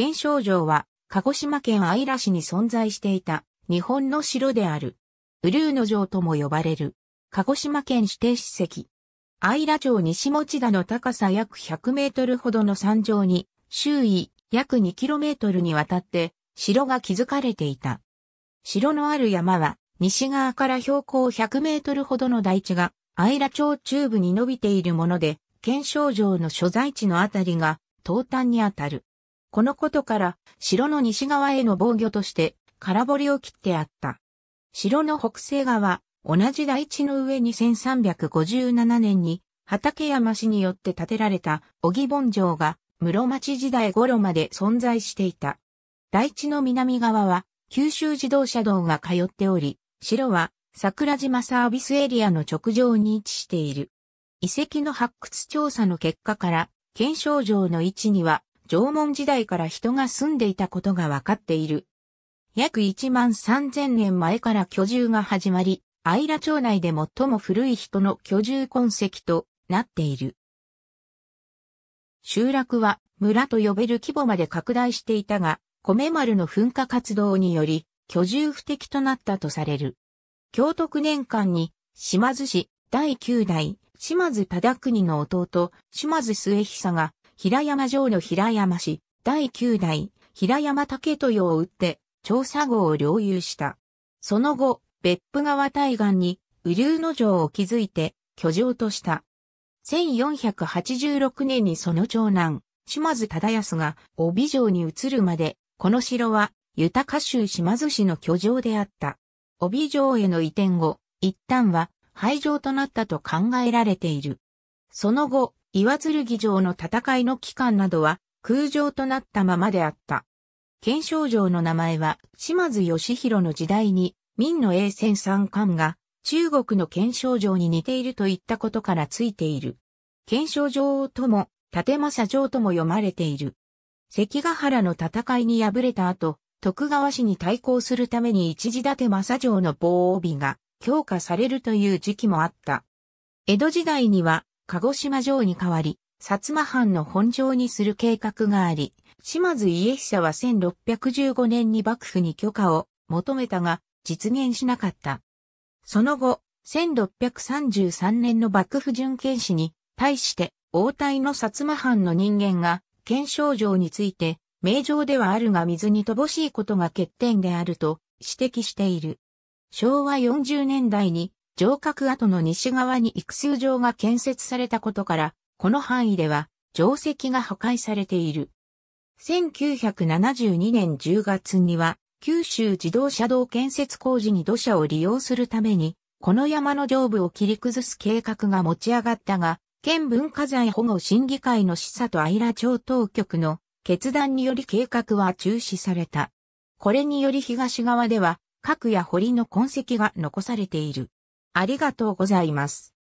検証城は、鹿児島県姶良市に存在していた日本の城である。ウルーの城とも呼ばれる。鹿児島県指定史跡。姶良町西持田の高さ約100メートルほどの山上に、周囲約2キロメートルにわたって城が築かれていた。城のある山は、西側から標高100メートルほどの大地が、姶良町中部に伸びているもので、検証城の所在地のあたりが、東端にあたる。このことから、城の西側への防御として、空堀を切ってあった。城の北西側、同じ台地の上に1357年に、畠山氏によって建てられた、小木本城が、室町時代頃まで存在していた。台地の南側は、九州自動車道が通っており、城は、桜島サービスエリアの直上に位置している。遺跡の発掘調査の結果から、検証場の位置には、縄文時代から人が住んでいたことがわかっている。約1万3000年前から居住が始まり、アイラ町内で最も古い人の居住痕跡となっている。集落は村と呼べる規模まで拡大していたが、米丸の噴火活動により居住不適となったとされる。京都年間に島津市第9代島津忠国の弟島津末久が平山城の平山氏、第九代、平山武豊を打って、調査号を領有した。その後、別府川対岸に、雨竜の城を築いて、居城とした。1486年にその長男、島津忠康が帯城に移るまで、この城は、豊か州島津市の居城であった。帯城への移転後、一旦は廃城となったと考えられている。その後、岩剣城の戦いの期間などは空城となったままであった。検証城の名前は島津義弘の時代に明の英戦三冠が中国の検証城に似ているといったことからついている。検証城とも、立政城とも読まれている。関ヶ原の戦いに敗れた後、徳川氏に対抗するために一時立政城の防帯が強化されるという時期もあった。江戸時代には鹿児島城に代わり、薩摩藩の本城にする計画があり、島津家久は1615年に幕府に許可を求めたが、実現しなかった。その後、1633年の幕府準検使に対して応対の薩摩藩の人間が検証城について名城ではあるが水に乏しいことが欠点であると指摘している。昭和40年代に城郭跡の西側に育成場が建設されたことから、この範囲では城石が破壊されている。1972年10月には、九州自動車道建設工事に土砂を利用するために、この山の上部を切り崩す計画が持ち上がったが、県文化財保護審議会の示唆と愛良町当局の決断により計画は中止された。これにより東側では、核や堀の痕跡が残されている。ありがとうございます。